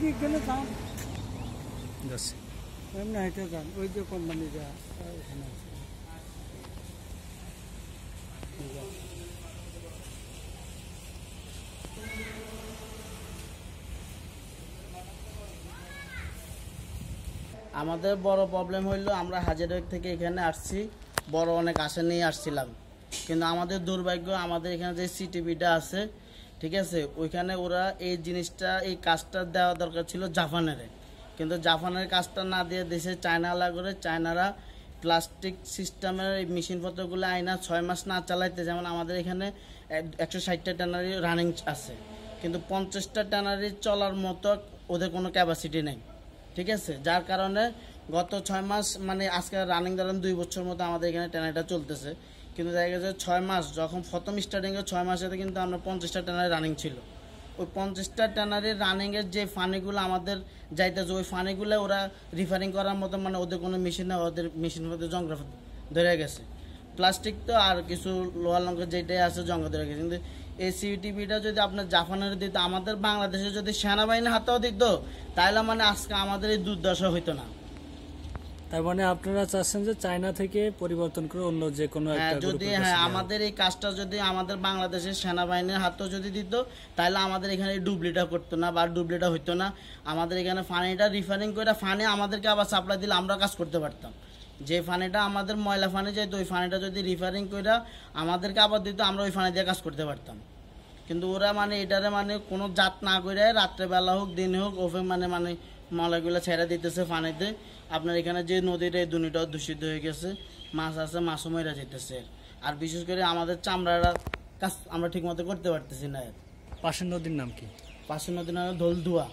আমাদের বড় প্রবলেম হইলো আমরা হাজার থেকে এখানে আসছি বড় অনেক আসে নিয়ে আসছিলাম কিন্তু আমাদের দুর্ভাগ্য আমাদের এখানে যে সিটিভিটা আছে ঠিক আছে ওইখানে ওরা এই জিনিসটা এই কাজটা দেওয়া দরকার ছিল জাপানের কিন্তু জাপানের কাজটা না দিয়ে দেশে চায়নালা করে চায়নারা প্লাস্টিক সিস্টেমের এই মেশিনপত্রগুলো আয়না ছয় মাস না চালাইতে যেমন আমাদের এখানে একশো ষাটটা ট্যানারি রানিং আছে কিন্তু পঞ্চাশটা ট্যানারি চলার মতো ওদের কোনো ক্যাপাসিটি নেই ঠিক আছে যার কারণে গত ছয় মাস মানে আজকে রানিং ধরেন দুই বছর মতো আমাদের এখানে ট্যানারিটা চলতেছে কিন্তু দেখা গেছে ছয় মাস যখন প্রথম স্টার্টিংয়ে ছয় মাসে কিন্তু আমরা পঞ্চাশটা ট্যানারি রানিং ছিল ওই পঞ্চাশটা ট্যানারি রানিংয়ের যে ফানিগুলো আমাদের যাইতেছে ওই ফানিগুলো ওরা রিফারিং করার মতো মানে ওদের কোনো মেশিনে ওদের মেশিন মধ্যে জঙ্গল ধরে গেছে প্লাস্টিক তো আর কিছু লোহার লঙ্কা যেটাই আছে জঙ্গল ধরে গেছে কিন্তু এই সিটিভিটা যদি আপনার জাপানের দিত আমাদের বাংলাদেশে যদি সেনাবাহিনীর হাতেও দিত তাহলে মানে আজকে আমাদের এই দুর্দশা হইতো না তার মানে আপনারা চাচ্ছেন যে চায়না থেকে পরিবর্তন করে অন্য যে কোনো হ্যাঁ, যদি হ্যাঁ আমাদের এই কাজটা যদি আমাদের বাংলাদেশের সেনাবাহিনীর হাতে যদি দিত তাহলে আমাদের এখানে ডুবলিটা করতো না বা ডুবলিটা হইতো না আমাদের এখানে ফানিটা রিফারিং করে ফানে আমাদেরকে আবার সাপ্লাই দিলে আমরা কাজ করতে পারতাম যে ফানিটা আমাদের ময়লা ফানে তো ওই ফানিটা যদি রিফারিং করে আমাদেরকে আবার দিত আমরা ওই ফানে দিয়ে কাজ করতে পারতাম কিন্তু ওরা মানে এটারে মানে কোনো জাত না করে রাত্রেবেলা হোক দিনে হোক ওফে মানে মানে মলাগুলো ছেড়া দিতেছে পানিতে আপনার এখানে যে নদীর এই দুনিটাও দূষিত হয়ে গেছে মাছ আছে মাছও মেরা যেতেছে আর বিশেষ করে আমাদের চামড়ারা কাজ আমরা ঠিকমতো করতে পারতেছি না পাশের নদীর নাম কি পাশের নদীর নাম ধলধুয়া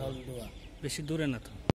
ধলধুয়া বেশি দূরে না তো